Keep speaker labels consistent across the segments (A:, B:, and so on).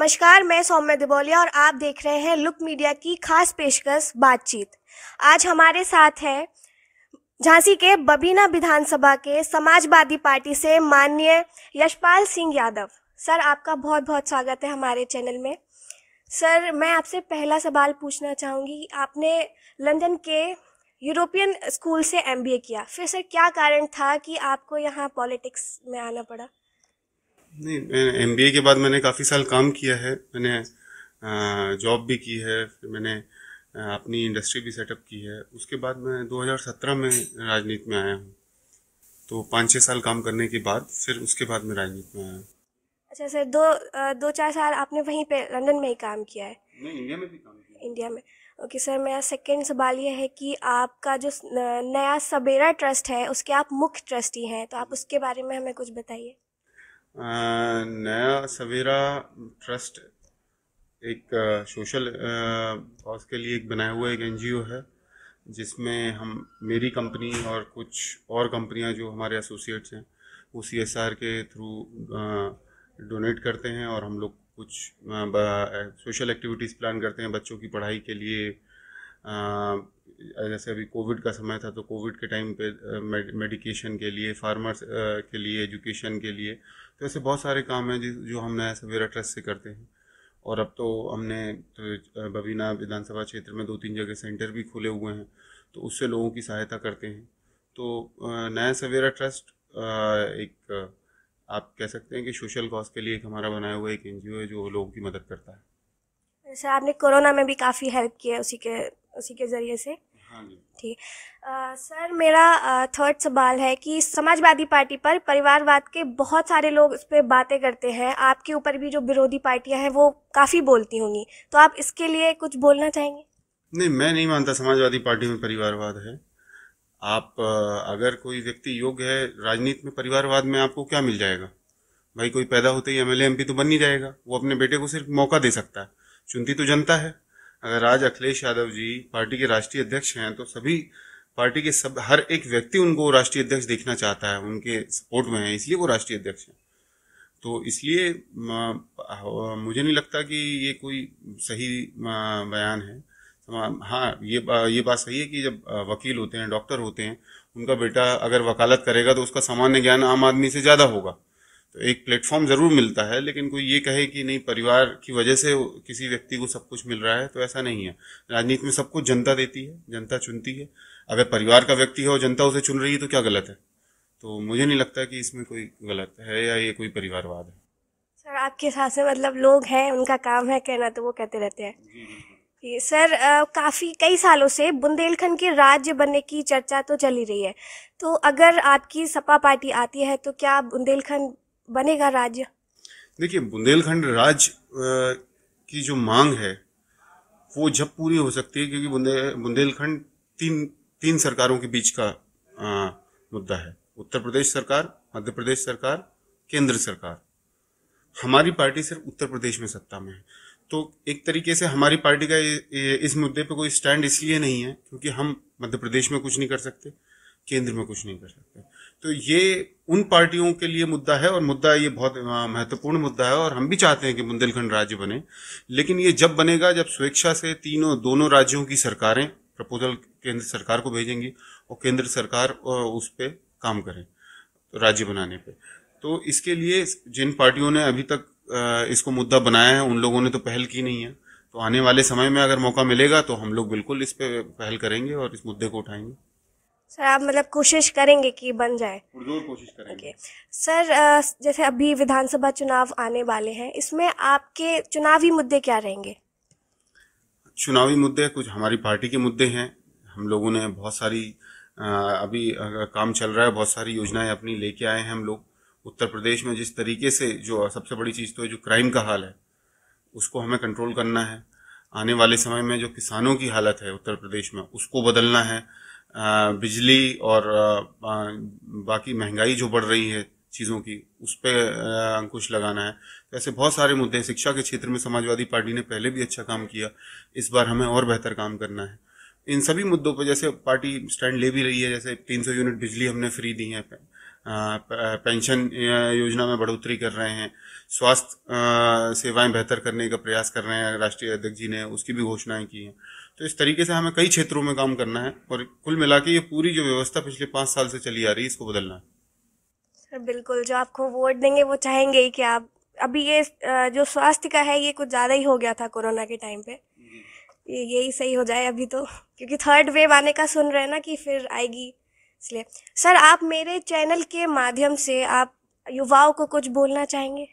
A: नमस्कार मैं सौम्य दिबोलिया और आप देख रहे हैं लुक मीडिया की खास पेशकश बातचीत आज हमारे साथ है झांसी के बबीना विधानसभा के समाजवादी पार्टी से माननीय यशपाल सिंह यादव सर आपका बहुत बहुत स्वागत है हमारे चैनल में सर मैं आपसे पहला सवाल पूछना चाहूँगी आपने लंदन के यूरोपियन स्कूल से एमबीए किया फिर सर क्या कारण था कि आपको यहाँ पॉलिटिक्स में आना पड़ा
B: नहीं एम बी ए के बाद मैंने काफ़ी साल काम किया है मैंने जॉब भी की है फिर मैंने अपनी इंडस्ट्री भी सेटअप की है उसके बाद मैं 2017 में राजनीति में आया हूँ तो पाँच छः साल काम करने के बाद फिर उसके बाद मैं राजनीति में आया हूँ
A: अच्छा सर दो दो चार साल आपने वहीं पे लंदन में ही काम किया है
B: नहीं इंडिया में भी काम
A: किया इंडिया में ओके सर मेरा सेकेंड सवाल यह है कि आपका जो नया सबेरा ट्रस्ट है उसके आप मुख्य ट्रस्टी हैं तो आप उसके बारे में हमें कुछ बताइए
B: नया सवेरा ट्रस्ट एक सोशल कॉज के लिए एक बनाया हुआ एक एनजीओ है जिसमें हम मेरी कंपनी और कुछ और कंपनियां जो हमारे एसोसिएट्स हैं वो सी के थ्रू डोनेट करते हैं और हम लोग कुछ सोशल एक्टिविटीज़ प्लान करते हैं बच्चों की पढ़ाई के लिए आ, जैसे अभी कोविड का समय था तो कोविड के टाइम पे मेडिकेशन के लिए फार्मर्स के लिए एजुकेशन के लिए तो ऐसे बहुत सारे काम हैं जो हम नया सवेरा ट्रस्ट से करते हैं और अब तो हमने तो बबीना विधानसभा क्षेत्र में दो तीन जगह सेंटर भी खुले हुए हैं तो उससे लोगों की सहायता करते हैं तो नया सवेरा ट्रस्ट एक आप कह सकते हैं कि सोशल कॉज के लिए एक हमारा बनाया हुआ एक एन है जो लोगों की मदद करता
A: है सर आपने कोरोना में भी काफ़ी हेल्प किया है उसी के उसी के ज़रिए से हाँ ठीक सर मेरा थर्ड सवाल है कि समाजवादी पार्टी पर परिवारवाद के बहुत सारे लोग इस पर बातें करते हैं आपके ऊपर भी जो विरोधी पार्टियां हैं वो काफ़ी बोलती होंगी तो आप इसके लिए कुछ बोलना चाहेंगे
B: नहीं मैं नहीं मानता समाजवादी पार्टी में परिवारवाद है आप अगर कोई व्यक्ति योग्य है राजनीति में परिवारवाद में आपको क्या मिल जाएगा भाई कोई पैदा होते ही एम एल तो बन नहीं जाएगा वो अपने बेटे को सिर्फ मौका दे सकता है चुनती तो जनता है अगर आज अखिलेश यादव जी पार्टी के राष्ट्रीय अध्यक्ष हैं तो सभी पार्टी के सब हर एक व्यक्ति उनको राष्ट्रीय अध्यक्ष देखना चाहता है उनके सपोर्ट में है इसलिए वो राष्ट्रीय अध्यक्ष हैं तो इसलिए मुझे नहीं लगता कि ये कोई सही बयान है हाँ ये बा, ये बात सही है कि जब वकील होते हैं डॉक्टर होते हैं उनका बेटा अगर वकालत करेगा तो उसका सामान्य ज्ञान आम आदमी से ज़्यादा होगा तो एक प्लेटफॉर्म ज़रूर मिलता है लेकिन कोई ये कहे कि नहीं परिवार की वजह से किसी व्यक्ति को सब कुछ मिल रहा है तो ऐसा नहीं है राजनीति में सब कुछ जनता देती है जनता चुनती है अगर परिवार का व्यक्ति है और जनता उसे चुन रही है तो क्या गलत है तो मुझे नहीं लगता कि इसमें कोई गलत है या ये कोई परिवारवाद है
A: सर आपके साथ से मतलब लोग हैं उनका काम है कहना तो वो कहते रहते हैं जी, जी। सर काफ़ी कई सालों से बुंदेलखंड के राज्य बनने की चर्चा तो चली रही है तो अगर आपकी सपा पार्टी आती है तो क्या बुंदेलखंड बनेगा राज्य
B: देखिए बुंदेलखंड राज्य की जो मांग है वो जब पूरी हो सकती है क्योंकि बुंदे, बुंदेलखंड तीन तीन सरकारों के बीच का आ, मुद्दा है उत्तर प्रदेश सरकार मध्य प्रदेश सरकार केंद्र सरकार हमारी पार्टी सिर्फ उत्तर प्रदेश में सत्ता में है तो एक तरीके से हमारी पार्टी का इस मुद्दे पे कोई स्टैंड इसलिए नहीं है क्योंकि हम मध्य प्रदेश में कुछ नहीं कर सकते केंद्र में कुछ नहीं कर सकते तो ये उन पार्टियों के लिए मुद्दा है और मुद्दा ये बहुत महत्वपूर्ण मुद्दा है और हम भी चाहते हैं कि बुंदेलखंड राज्य बने लेकिन ये जब बनेगा जब स्वेच्छा से तीनों दोनों राज्यों की सरकारें प्रपोजल केंद्र सरकार को भेजेंगी और केंद्र सरकार उस पर काम करें तो राज्य बनाने पर तो इसके लिए जिन पार्टियों ने अभी तक इसको मुद्दा बनाया है उन लोगों ने तो पहल की नहीं है तो आने वाले समय में अगर मौका मिलेगा तो हम लोग बिल्कुल इस पर पहल करेंगे और इस मुद्दे को उठाएंगे
A: सर आप मतलब कोशिश करेंगे कि बन जाए पुरजोर कोशिश करेंगे सर जैसे अभी विधानसभा चुनाव आने वाले हैं इसमें आपके चुनावी मुद्दे क्या रहेंगे
B: चुनावी मुद्दे कुछ हमारी पार्टी के मुद्दे हैं हम लोगों ने बहुत सारी अभी काम चल रहा है बहुत सारी योजनाएं अपनी लेके आए हैं हम लोग उत्तर प्रदेश में जिस तरीके से जो सबसे बड़ी चीज़ तो है जो क्राइम का हाल है उसको हमें कंट्रोल करना है आने वाले समय में जो किसानों की हालत है उत्तर प्रदेश में उसको बदलना है बिजली और बाकी महंगाई जो बढ़ रही है चीज़ों की उस पर अंकुश लगाना है तो ऐसे बहुत सारे मुद्दे हैं शिक्षा के क्षेत्र में समाजवादी पार्टी ने पहले भी अच्छा काम किया इस बार हमें और बेहतर काम करना है इन सभी मुद्दों पर जैसे पार्टी स्टैंड ले भी रही है जैसे 300 यूनिट बिजली हमने फ्री दी है पेंशन योजना में बढ़ोतरी कर रहे हैं स्वास्थ्य सेवाएं बेहतर करने का प्रयास कर रहे हैं राष्ट्रीय अध्यक्ष जी ने उसकी भी घोषणाएं की हैं तो इस तरीके से हमें कई क्षेत्रों में काम करना है और कुल मिला के ये पूरी जो व्यवस्था पिछले पाँच साल से चली आ रही है इसको बदलना है
A: सर बिल्कुल जो आपको वोट देंगे वो चाहेंगे ही कि आप अभी ये जो स्वास्थ्य का है ये कुछ ज़्यादा ही हो गया था कोरोना के टाइम पे यही सही हो जाए अभी तो क्योंकि थर्ड वेव आने का सुन रहे हैं ना कि फिर आएगी इसलिए सर आप मेरे चैनल के माध्यम से आप युवाओं को कुछ बोलना चाहेंगे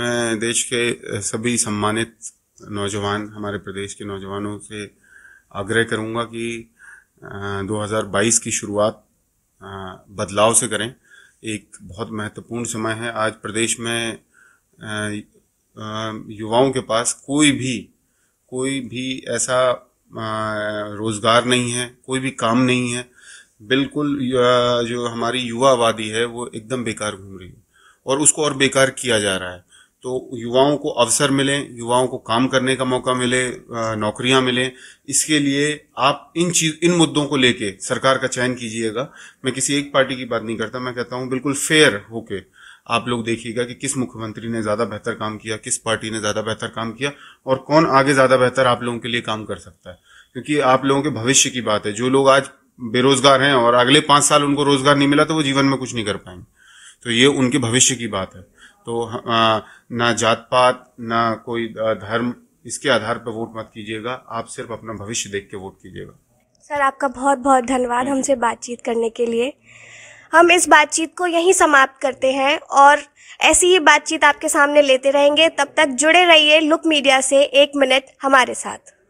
B: मैं देश के सभी सम्मानित नौजवान हमारे प्रदेश के नौजवानों से आग्रह करूंगा कि 2022 की शुरुआत बदलाव से करें एक बहुत महत्वपूर्ण समय है आज प्रदेश में युवाओं के पास कोई भी कोई भी ऐसा रोजगार नहीं है कोई भी काम नहीं है बिल्कुल जो हमारी युवा आबादी है वो एकदम बेकार घूम रही है और उसको और बेकार किया जा रहा है तो युवाओं को अवसर मिले युवाओं को काम करने का मौका मिले नौकरियां मिले इसके लिए आप इन चीज इन मुद्दों को लेके सरकार का चयन कीजिएगा मैं किसी एक पार्टी की बात नहीं करता मैं कहता हूँ बिल्कुल फेयर होके आप लोग देखिएगा कि किस मुख्यमंत्री ने ज्यादा बेहतर काम किया किस पार्टी ने ज्यादा बेहतर काम किया और कौन आगे ज्यादा बेहतर आप लोगों के लिए काम कर सकता है क्योंकि आप लोगों के भविष्य की बात है जो लोग आज बेरोजगार हैं और अगले पांच साल उनको रोजगार नहीं मिला तो वो जीवन में कुछ नहीं कर पाएंगे तो ये उनके भविष्य की बात है तो ना जात पात ना कोई धर्म इसके आधार पर वोट मत कीजिएगा आप सिर्फ अपना भविष्य देख के वोट कीजिएगा
A: सर आपका बहुत बहुत धन्यवाद हमसे बातचीत करने के लिए हम इस बातचीत को यहीं समाप्त करते हैं और ऐसी ही बातचीत आपके सामने लेते रहेंगे तब तक जुड़े रहिए लुक मीडिया से एक मिनट हमारे साथ